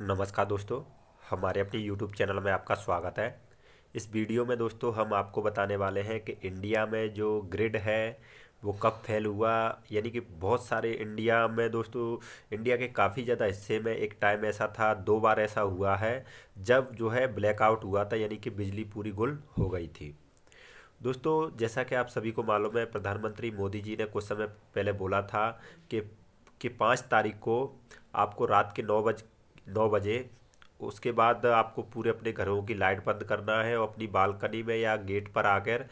नमस्कार दोस्तों हमारे अपने YouTube चैनल में आपका स्वागत है इस वीडियो में दोस्तों हम आपको बताने वाले हैं कि इंडिया में जो ग्रिड है वो कब फैल हुआ यानी कि बहुत सारे इंडिया में दोस्तों इंडिया के काफ़ी ज़्यादा हिस्से में एक टाइम ऐसा था दो बार ऐसा हुआ है जब जो है ब्लैकआउट हुआ था यानी कि बिजली पूरी गुल हो गई थी दोस्तों जैसा कि आप सभी को मालूम है प्रधानमंत्री मोदी जी ने कुछ समय पहले बोला था कि कि पाँच तारीख को आपको रात के नौ बज नौ बजे उसके बाद आपको पूरे अपने घरों की लाइट बंद करना है और अपनी बालकनी में या गेट पर आकर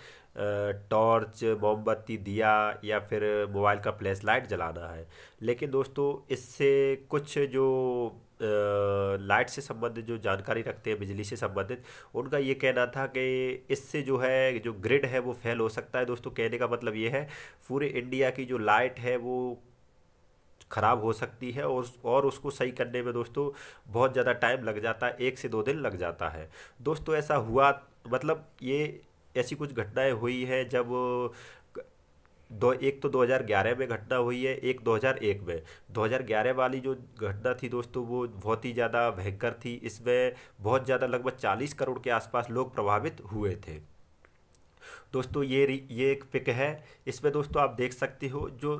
टॉर्च मोमबत्ती दिया या फिर मोबाइल का फ्लैश लाइट जलाना है लेकिन दोस्तों इससे कुछ जो लाइट से संबंधित जो जानकारी रखते हैं बिजली से संबंधित उनका ये कहना था कि इससे जो है जो ग्रिड है वो फेल हो सकता है दोस्तों कहने का मतलब ये है पूरे इंडिया की जो लाइट है वो ख़राब हो सकती है और और उसको सही करने में दोस्तों बहुत ज़्यादा टाइम लग जाता है एक से दो दिन लग जाता है दोस्तों ऐसा हुआ मतलब ये ऐसी कुछ घटनाएं हुई है जब दो एक तो 2011 में घटना हुई है एक 2001 में 2011 वाली जो घटना थी दोस्तों वो बहुत ही ज़्यादा भयंकर थी इसमें बहुत ज़्यादा लगभग 40 करोड़ के आसपास लोग प्रभावित हुए थे दोस्तों ये ये एक पिक है इसमें दोस्तों आप देख सकते हो जो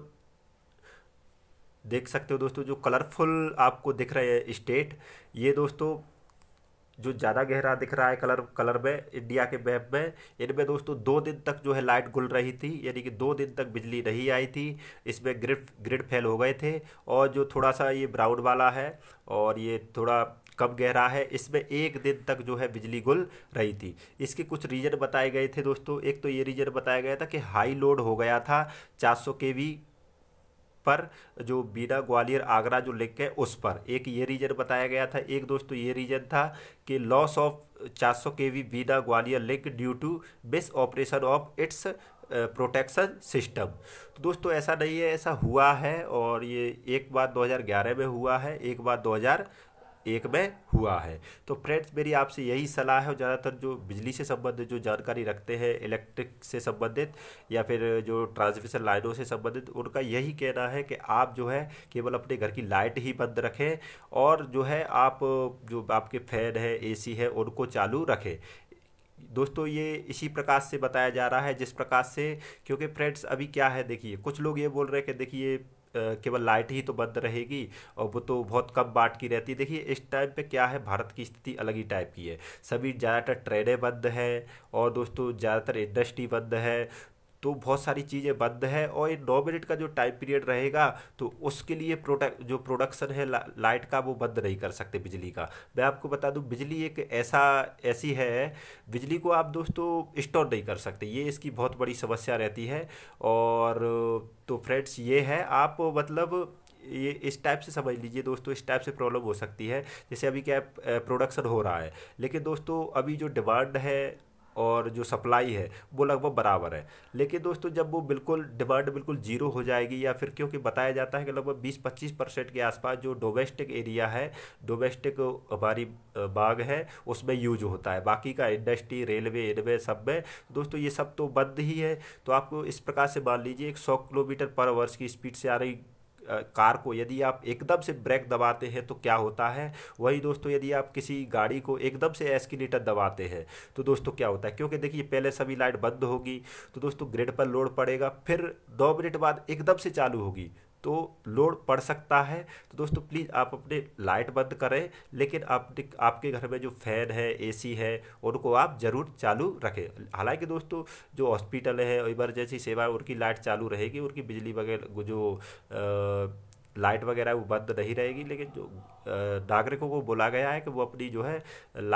देख सकते हो दोस्तों जो कलरफुल आपको दिख रहे हैं स्टेट ये दोस्तों जो ज़्यादा गहरा दिख रहा है कलर कलर में इंडिया के मैप में इनमें दोस्तों दो दिन तक जो है लाइट गुल रही थी यानी कि दो दिन तक बिजली नहीं आई थी इसमें ग्रिड ग्रिड फेल हो गए थे और जो थोड़ा सा ये ब्राउन वाला है और ये थोड़ा कम गहरा है इसमें एक दिन तक जो है बिजली गुल रही थी इसके कुछ रीजन बताए गए थे दोस्तों एक तो ये रीजन बताया गया था कि हाई लोड हो गया था चार सौ के वी पर जो बीडा ग्वालियर आगरा जो लिंक है उस पर एक ये रीजन बताया गया था एक दोस्तों तो ये रीजन था कि लॉस ऑफ 400 वी बीडा Gwalior link due to base operation of its protection system तो दोस्तों ऐसा नहीं है ऐसा हुआ है और ये एक बार 2011 में हुआ है एक बार एक में हुआ है तो फ्रेंड्स मेरी आपसे यही सलाह है ज़्यादातर जो बिजली से संबंधित जो जानकारी रखते हैं इलेक्ट्रिक से संबंधित या फिर जो ट्रांसमिशन लाइनों से संबंधित उनका यही कहना है कि आप जो है केवल अपने घर की लाइट ही बंद रखें और जो है आप जो आपके फैन है सी है उनको चालू रखें दोस्तों ये इसी प्रकार से बताया जा रहा है जिस प्रकार से क्योंकि फ्रेंड्स अभी क्या है देखिए कुछ लोग ये बोल रहे हैं कि देखिए केवल लाइट ही तो बंद रहेगी और वो तो बहुत कम बाट की रहती है देखिए इस टाइम पे क्या है भारत की स्थिति अलग ही टाइप की है सभी ज़्यादातर ट्रेनें बंद हैं और दोस्तों ज़्यादातर इंडस्ट्री बंद है तो बहुत सारी चीज़ें बंद है और नौ मिनट का जो टाइम पीरियड रहेगा तो उसके लिए प्रोडक्ट जो प्रोडक्शन है ला, लाइट का वो बंद नहीं कर सकते बिजली का मैं आपको बता दूं बिजली एक ऐसा ऐसी है बिजली को आप दोस्तों स्टोर नहीं कर सकते ये इसकी बहुत बड़ी समस्या रहती है और तो फ्रेंड्स ये है आप मतलब ये इस टाइप से समझ लीजिए दोस्तों इस टाइप से प्रॉब्लम हो सकती है जैसे अभी क्या प्रोडक्शन हो रहा है लेकिन दोस्तों अभी जो डिमांड है और जो सप्लाई है वो लगभग बराबर है लेकिन दोस्तों जब वो बिल्कुल डिमांड बिल्कुल जीरो हो जाएगी या फिर क्योंकि बताया जाता है कि लगभग बीस पच्चीस परसेंट के आसपास जो डोमेस्टिक एरिया है डोमेस्टिक हमारी बाग है उसमें यूज होता है बाकी का इंडस्ट्री रेलवे एनवे सब में दोस्तों ये सब तो बंद ही है तो आपको इस प्रकार से मान लीजिए एक सौ किलोमीटर पर वर्ष की स्पीड से आ रही कार को यदि आप एकदम से ब्रेक दबाते हैं तो क्या होता है वही दोस्तों यदि आप किसी गाड़ी को एकदम से एस्किलेटर दबाते हैं तो दोस्तों क्या होता है क्योंकि देखिए पहले सभी लाइट बंद होगी तो दोस्तों ग्रिड पर लोड पड़ेगा फिर दो मिनट बाद एकदम से चालू होगी तो लोड पड़ सकता है तो दोस्तों प्लीज़ आप अपने लाइट बंद करें लेकिन आप आपके घर में जो फैन है एसी है उनको आप ज़रूर चालू रखें हालांकि दोस्तों जो हॉस्पिटल है इमरजेंसी सेवा उनकी लाइट चालू रहेगी उनकी बिजली वगैरह जो आ, लाइट वगैरह वो बंद नहीं रहेगी लेकिन जो नागरिकों को बोला गया है कि वो अपनी जो है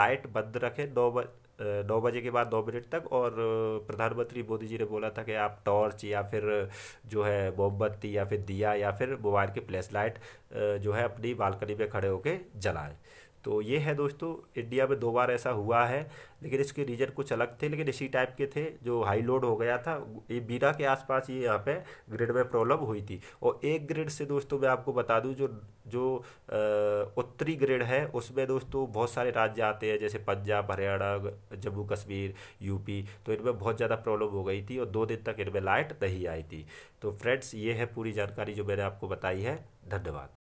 लाइट बंद रखें नौ बज नौ बजे के बाद नौ मिनट तक और प्रधानमंत्री मोदी जी ने बोला था कि आप टॉर्च या फिर जो है मोमबत्ती या फिर दिया या फिर मोबाइल की फ्लैश लाइट जो है अपनी बालकनी में खड़े होकर जलाएं तो ये है दोस्तों इंडिया में दो बार ऐसा हुआ है लेकिन इसके रीजन कुछ अलग थे लेकिन इसी टाइप के थे जो हाई लोड हो गया था ये बीरा के आसपास ये यहाँ पे ग्रिड में प्रॉब्लम हुई थी और एक ग्रिड से दोस्तों मैं आपको बता दूं जो जो उत्तरी ग्रिड है उसमें दोस्तों बहुत सारे राज्य आते हैं जैसे पंजाब हरियाणा जम्मू कश्मीर यूपी तो इनमें बहुत ज़्यादा प्रॉब्लम हो गई थी और दो दिन तक इनमें लाइट नहीं आई थी तो फ्रेंड्स ये है पूरी जानकारी जो मैंने आपको बताई है धन्यवाद